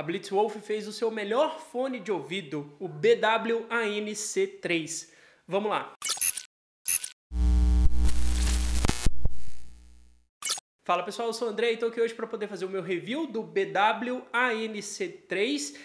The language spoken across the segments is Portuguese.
A Blitzwolf fez o seu melhor fone de ouvido, o bwanc 3 Vamos lá. Fala pessoal, eu sou o André e estou aqui hoje para poder fazer o meu review do BWANC3.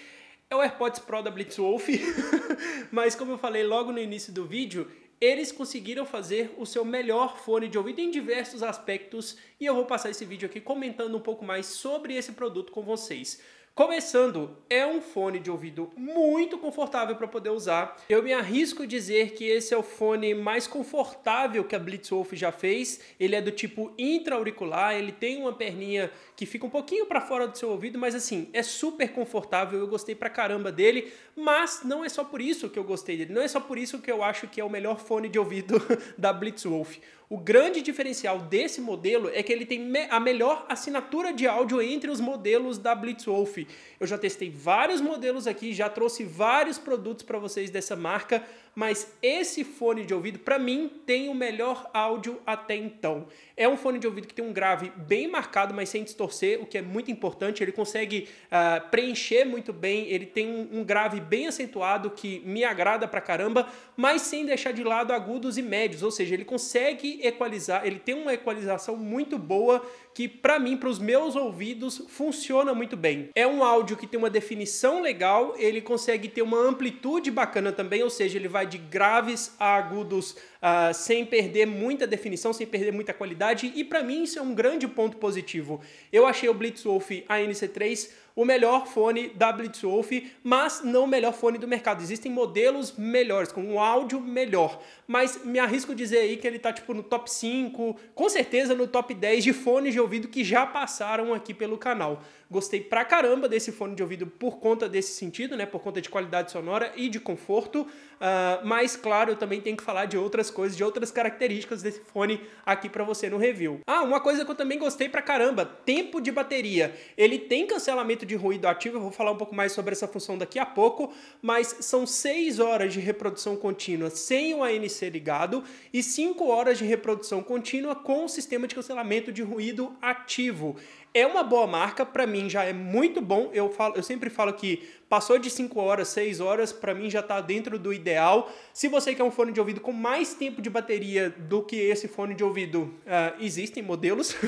É o AirPods Pro da Blitzwolf, mas como eu falei logo no início do vídeo, eles conseguiram fazer o seu melhor fone de ouvido em diversos aspectos e eu vou passar esse vídeo aqui comentando um pouco mais sobre esse produto com vocês. Começando, é um fone de ouvido muito confortável para poder usar. Eu me arrisco a dizer que esse é o fone mais confortável que a Blitzwolf já fez. Ele é do tipo intra-auricular, ele tem uma perninha que fica um pouquinho para fora do seu ouvido, mas assim, é super confortável. Eu gostei pra caramba dele, mas não é só por isso que eu gostei dele, não é só por isso que eu acho que é o melhor fone de ouvido da Blitzwolf. O grande diferencial desse modelo é que ele tem a melhor assinatura de áudio entre os modelos da Blitzwolf. Eu já testei vários modelos aqui, já trouxe vários produtos para vocês dessa marca, mas esse fone de ouvido, para mim, tem o melhor áudio até então. É um fone de ouvido que tem um grave bem marcado, mas sem distorcer, o que é muito importante. Ele consegue uh, preencher muito bem, ele tem um, um grave bem acentuado que me agrada pra caramba, mas sem deixar de lado agudos e médios, ou seja, ele consegue equalizar, ele tem uma equalização muito boa que, para mim, para os meus ouvidos, funciona muito bem. É um um áudio que tem uma definição legal, ele consegue ter uma amplitude bacana também, ou seja, ele vai de graves a agudos uh, sem perder muita definição, sem perder muita qualidade, e para mim isso é um grande ponto positivo. Eu achei o Blitzwolf ANC3 o melhor fone da Blitzwolf, mas não o melhor fone do mercado. Existem modelos melhores, com um áudio melhor. Mas me arrisco dizer aí que ele tá tipo no top 5, com certeza no top 10 de fones de ouvido que já passaram aqui pelo canal. Gostei pra caramba desse fone de ouvido por conta desse sentido, né? Por conta de qualidade sonora e de conforto. Uh, mas, claro, eu também tenho que falar de outras coisas, de outras características desse fone aqui pra você no review. Ah, uma coisa que eu também gostei pra caramba: tempo de bateria. Ele tem cancelamento de ruído ativo, eu vou falar um pouco mais sobre essa função daqui a pouco, mas são 6 horas de reprodução contínua sem o ANC ligado e 5 horas de reprodução contínua com o sistema de cancelamento de ruído ativo é uma boa marca, para mim já é muito bom. Eu, falo, eu sempre falo que passou de 5 horas, 6 horas, para mim já está dentro do ideal. Se você quer é um fone de ouvido com mais tempo de bateria do que esse fone de ouvido, uh, existem modelos, uh,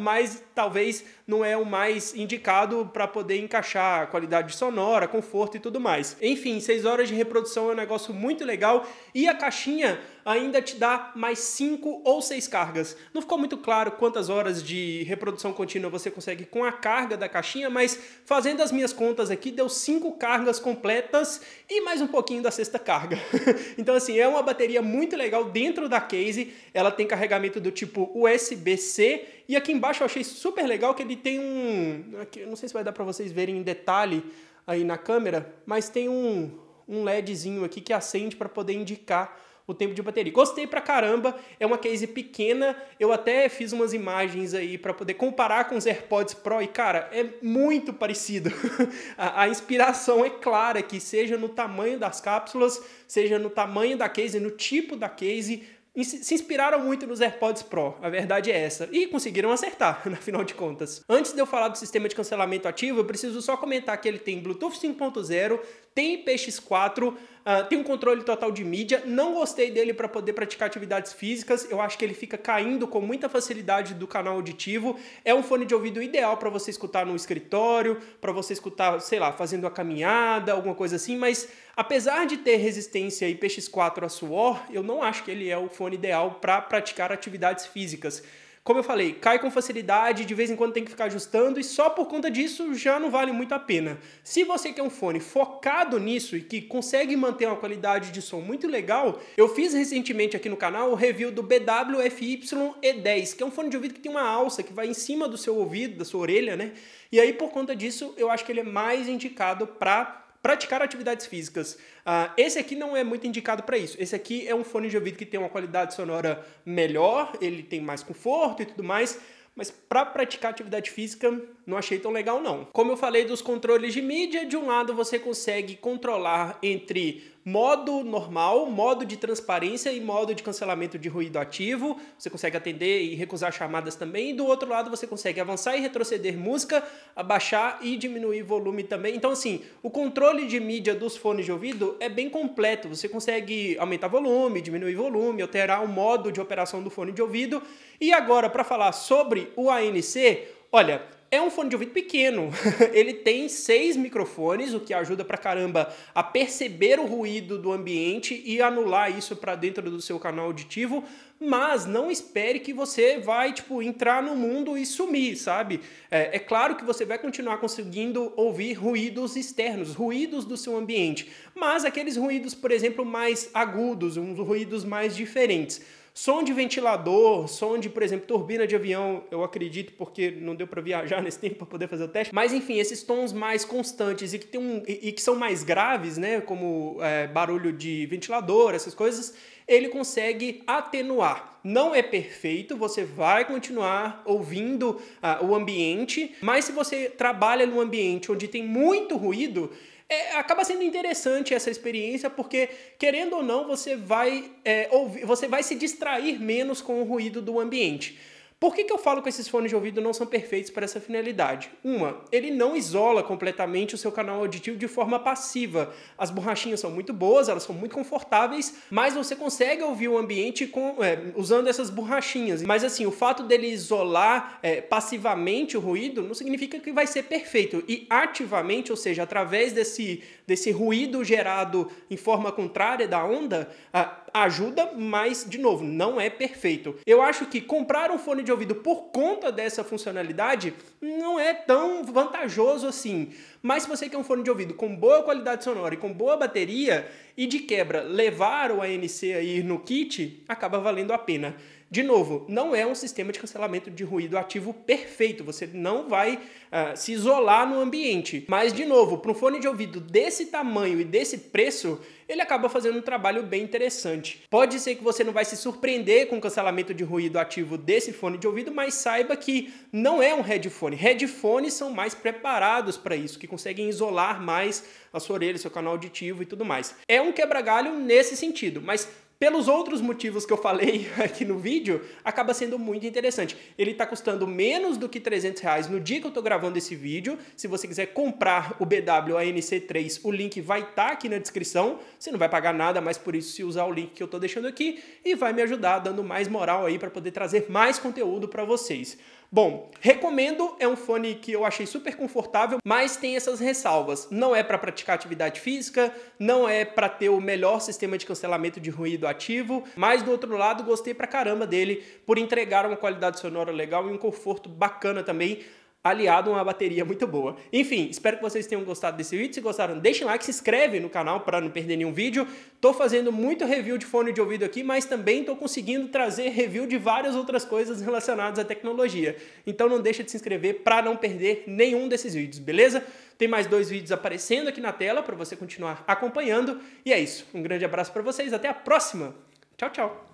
mas talvez não é o mais indicado para poder encaixar qualidade sonora, conforto e tudo mais. Enfim, 6 horas de reprodução é um negócio muito legal e a caixinha ainda te dá mais 5 ou 6 cargas. Não ficou muito claro quantas horas de reprodução contínua você consegue com a carga da caixinha, mas fazendo as minhas contas aqui, deu 5 cargas completas e mais um pouquinho da sexta carga. então assim, é uma bateria muito legal dentro da case, ela tem carregamento do tipo USB-C e aqui embaixo eu achei super legal que ele tem um... Aqui, não sei se vai dar para vocês verem em detalhe aí na câmera, mas tem um, um LEDzinho aqui que acende para poder indicar o tempo de bateria. Gostei pra caramba, é uma case pequena, eu até fiz umas imagens aí para poder comparar com os AirPods Pro e, cara, é muito parecido. a, a, inspiração é clara que seja no tamanho das cápsulas, seja no tamanho da case, no tipo da case, se inspiraram muito nos AirPods Pro, a verdade é essa. E conseguiram acertar, na final de contas. Antes de eu falar do sistema de cancelamento ativo, eu preciso só comentar que ele tem Bluetooth 5.0, tem px 4 Uh, tem um controle total de mídia. Não gostei dele para poder praticar atividades físicas. Eu acho que ele fica caindo com muita facilidade do canal auditivo. É um fone de ouvido ideal para você escutar no escritório, para você escutar, sei lá, fazendo a caminhada, alguma coisa assim. Mas apesar de ter resistência e PX4 a suor, eu não acho que ele é o fone ideal para praticar atividades físicas. Como eu falei, cai com facilidade, de vez em quando tem que ficar ajustando e só por conta disso já não vale muito a pena. Se você quer um fone focado nisso e que consegue manter uma qualidade de som muito legal, eu fiz recentemente aqui no canal o review do BWFY E10, que é um fone de ouvido que tem uma alça que vai em cima do seu ouvido, da sua orelha, né? E aí por conta disso, eu acho que ele é mais indicado para praticar atividades físicas. Uh, esse aqui não é muito indicado para isso. Esse aqui é um fone de ouvido que tem uma qualidade sonora melhor, ele tem mais conforto e tudo mais. Mas para praticar atividade física, não achei tão legal não. Como eu falei dos controles de mídia, de um lado você consegue controlar entre modo normal, modo de transparência e modo de cancelamento de ruído ativo. Você consegue atender e recusar chamadas também. E do outro lado, você consegue avançar e retroceder música, abaixar e diminuir volume também. Então, assim, o controle de mídia dos fones de ouvido é bem completo. Você consegue aumentar volume, diminuir volume, alterar o modo de operação do fone de ouvido. E agora, para falar sobre o ANC, olha. É um fone de ouvido pequeno. Ele tem seis microfones, o que ajuda pra caramba a perceber o ruído do ambiente e anular isso para dentro do seu canal auditivo. Mas não espere que você vai, tipo, entrar no mundo e sumir, sabe? É, é claro que você vai continuar conseguindo ouvir ruídos externos, ruídos do seu ambiente, mas aqueles ruídos, por exemplo, mais agudos, uns ruídos mais diferentes. Som de ventilador, som de, por exemplo, turbina de avião, eu acredito, porque não deu para viajar nesse tempo para poder fazer o teste. Mas enfim, esses tons mais constantes e que, tem um, e, e que são mais graves, né? Como é, barulho de ventilador, essas coisas, ele consegue atenuar. Não é perfeito, você vai continuar ouvindo ah, o ambiente, mas se você trabalha num ambiente onde tem muito ruído, é, acaba sendo interessante essa experiência porque querendo ou não você vai é, ouvir, você vai se distrair menos com o ruído do ambiente. Por que, que eu falo que esses fones de ouvido não são perfeitos para essa finalidade? Uma, ele não isola completamente o seu canal auditivo de forma passiva. As borrachinhas são muito boas, elas são muito confortáveis, mas você consegue ouvir o ambiente com, é, usando essas borrachinhas. Mas assim, o fato dele isolar é, passivamente o ruído não significa que vai ser perfeito. E ativamente, ou seja, através desse, desse ruído gerado em forma contrária da onda, a, ajuda, mas, de novo, não é perfeito. Eu acho que comprar um fone de ouvido por conta dessa funcionalidade não é tão vantajoso assim. Mas se você quer um fone de ouvido com boa qualidade sonora e com boa bateria, e de quebra levar o ANC aí no kit, acaba valendo a pena. De novo, não é um sistema de cancelamento de ruído ativo perfeito, você não vai uh, se isolar no ambiente. Mas, de novo, para um fone de ouvido desse tamanho e desse preço, ele acaba fazendo um trabalho bem interessante. Pode ser que você não vai se surpreender com o cancelamento de ruído ativo desse fone de ouvido, mas saiba que não é um headphone. Headphones são mais preparados para isso, que conseguem isolar mais a sua orelha, seu canal auditivo e tudo mais. É um quebra-galho nesse sentido, mas pelos outros motivos que eu falei aqui no vídeo, acaba sendo muito interessante. Ele está custando menos do que 300 reais no dia que eu estou gravando esse vídeo. Se você quiser comprar o BW ANC3, o link vai estar tá aqui na descrição. Você não vai pagar nada mais por isso se usar o link que eu estou deixando aqui e vai me ajudar dando mais moral aí para poder trazer mais conteúdo para vocês. Bom, recomendo, é um fone que eu achei super confortável, mas tem essas ressalvas. Não é para praticar atividade física, não é para ter o melhor sistema de cancelamento de ruído ativo, mas do outro lado, gostei pra caramba dele por entregar uma qualidade sonora legal e um conforto bacana também aliado a uma bateria muito boa. Enfim, espero que vocês tenham gostado desse vídeo. Se gostaram, deixem like, se inscreve no canal para não perder nenhum vídeo. Tô fazendo muito review de fone de ouvido aqui, mas também tô conseguindo trazer review de várias outras coisas relacionadas à tecnologia. Então não deixa de se inscrever para não perder nenhum desses vídeos, beleza? Tem mais dois vídeos aparecendo aqui na tela para você continuar acompanhando. E é isso. Um grande abraço para vocês, até a próxima. Tchau, tchau.